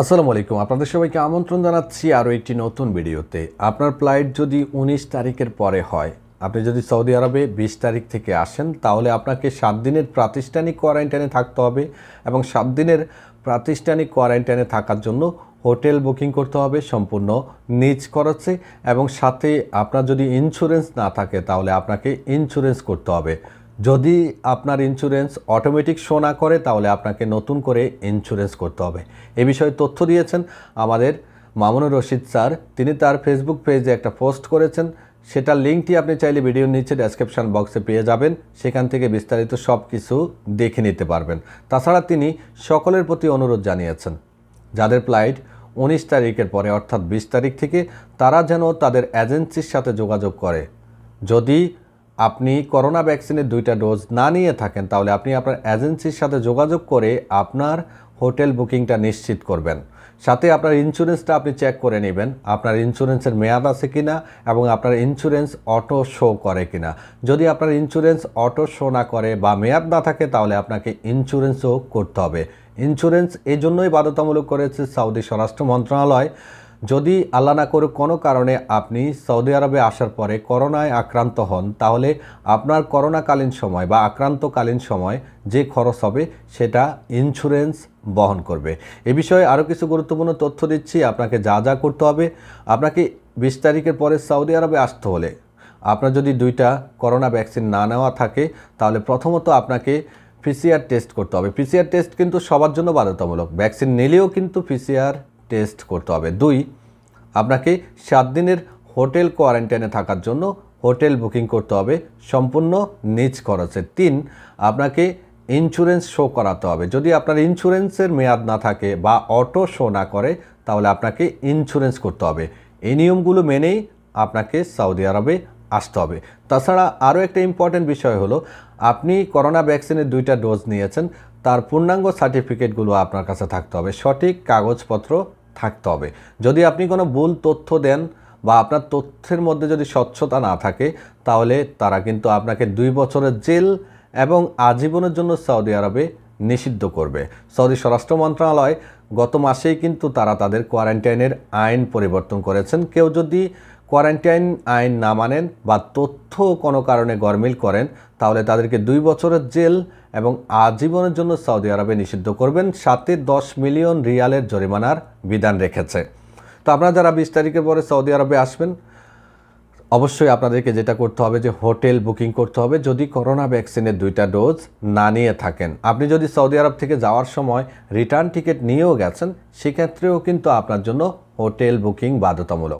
আসসালামু আলাইকুম আপনাদের সবাইকে আমন্ত্রণ জানাচ্ছি আরও একটি নতুন ভিডিওতে আপনার ফ্লাইট যদি উনিশ তারিখের পরে হয় আপনি যদি সৌদি আরবে বিশ তারিখ থেকে আসেন তাহলে আপনাকে সাত দিনের প্রাতিষ্ঠানিক কোয়ারেন্টাইনে থাকতে হবে এবং সাত দিনের প্রাতিষ্ঠানিক কোয়ারেন্টাইনে থাকার জন্য হোটেল বুকিং করতে হবে সম্পূর্ণ নিজ খরচে এবং সাথে আপনার যদি ইন্স্যুরেন্স না থাকে তাহলে আপনাকে ইন্স্যুরেন্স করতে হবে যদি আপনার ইন্স্যুরেন্স অটোমেটিক শো না করে তাহলে আপনাকে নতুন করে ইন্স্যুরেন্স করতে হবে এ বিষয়ে তথ্য দিয়েছেন আমাদের মামুনুর রশিদ স্যার তিনি তার ফেসবুক পেজে একটা পোস্ট করেছেন সেটার লিঙ্কটি আপনি চাইলে ভিডিওর নিচে ডেসক্রিপশান বক্সে পেয়ে যাবেন সেখান থেকে বিস্তারিত সব কিছু দেখে নিতে পারবেন তাছাড়া তিনি সকলের প্রতি অনুরোধ জানিয়েছেন যাদের ফ্লাইট উনিশ তারিখের পরে অর্থাৎ বিশ তারিখ থেকে তারা যেন তাদের এজেন্সির সাথে যোগাযোগ করে যদি আপনি করোনা ভ্যাকসিনের দুইটা ডোজ না নিয়ে থাকেন তাহলে আপনি আপনার এজেন্সির সাথে যোগাযোগ করে আপনার হোটেল বুকিংটা নিশ্চিত করবেন সাথে আপনার ইন্স্যুরেন্সটা আপনি চেক করে নেবেন আপনার ইন্স্যুরেন্সের মেয়াদ আছে কিনা এবং আপনার ইন্স্যুরেন্স অটো শো করে কিনা যদি আপনার ইন্স্যুরেন্স অটো শো না করে বা মেয়াদ না থাকে তাহলে আপনাকে ইন্স্যুরেন্সও করতে হবে ইন্স্যুরেন্স এই জন্যই বাধ্যতামূলক করেছে সৌদি স্বরাষ্ট্র মন্ত্রণালয় যদি আল্লাহ না করে কোনো কারণে আপনি সৌদি আরবে আসার পরে করোনায় আক্রান্ত হন তাহলে আপনার করোনাকালীন সময় বা আক্রান্তকালীন সময় যে খরচ হবে সেটা ইন্স্যুরেন্স বহন করবে এ বিষয়ে আরও কিছু গুরুত্বপূর্ণ তথ্য দিচ্ছি আপনাকে যা যা করতে হবে আপনাকে বিশ তারিখের পরে সৌদি আরবে আসতে হলে আপনার যদি দুইটা করোনা ভ্যাকসিন না নেওয়া থাকে তাহলে প্রথমত আপনাকে পিসিআর টেস্ট করতে হবে পিসিআর টেস্ট কিন্তু সবার জন্য বাধ্যতামূলক ভ্যাকসিন নিলেও কিন্তু পিসিআর টেস্ট করতে হবে দুই আপনাকে সাত দিনের হোটেল কোয়ারেন্টাইনে থাকার জন্য হোটেল বুকিং করতে হবে সম্পূর্ণ নিজ খরচে তিন আপনাকে ইন্স্যুরেন্স শো করাতে হবে যদি আপনার ইন্স্যুরেন্সের মেয়াদ না থাকে বা অটো শো না করে তাহলে আপনাকে ইন্স্যুরেন্স করতে হবে এই নিয়মগুলো মেনেই আপনাকে সৌদি আরবে আসতে হবে তাছাড়া আরও একটা ইম্পর্টেন্ট বিষয় হলো আপনি করোনা ভ্যাকসিনের দুইটা ডোজ নিয়েছেন তার পূর্ণাঙ্গ সার্টিফিকেটগুলো আপনার কাছে থাকতে হবে সঠিক কাগজপত্র থাকতে হবে যদি আপনি কোনো ভুল তথ্য দেন বা আপনার তথ্যের মধ্যে যদি স্বচ্ছতা না থাকে তাহলে তারা কিন্তু আপনাকে দুই বছরের জেল এবং আজীবনের জন্য সৌদি আরবে নিষিদ্ধ করবে সৌদি স্বরাষ্ট্র মন্ত্রণালয় গত মাসেই কিন্তু তারা তাদের কোয়ারেন্টাইনের আইন পরিবর্তন করেছেন কেউ যদি কোয়ারেন্টাইন আইন না মানেন বা তথ্য কোনো কারণে গরমিল করেন তাহলে তাদেরকে দুই বছরের জেল এবং আজীবনের জন্য সৌদি আরবে নিষিদ্ধ করবেন সাথে দশ মিলিয়ন রিয়ালের জরিমানার বিধান রেখেছে তো আপনারা যারা বিশ তারিখের পরে সৌদি আরবে আসবেন অবশ্যই আপনাদেরকে যেটা করতে হবে যে হোটেল বুকিং করতে হবে যদি করোনা ভ্যাকসিনের দুইটা ডোজ না নিয়ে থাকেন আপনি যদি সৌদি আরব থেকে যাওয়ার সময় রিটার্ন টিকিট নিয়েও গেছেন সেক্ষেত্রেও কিন্তু আপনার জন্য হোটেল বুকিং বাধ্যতামূলক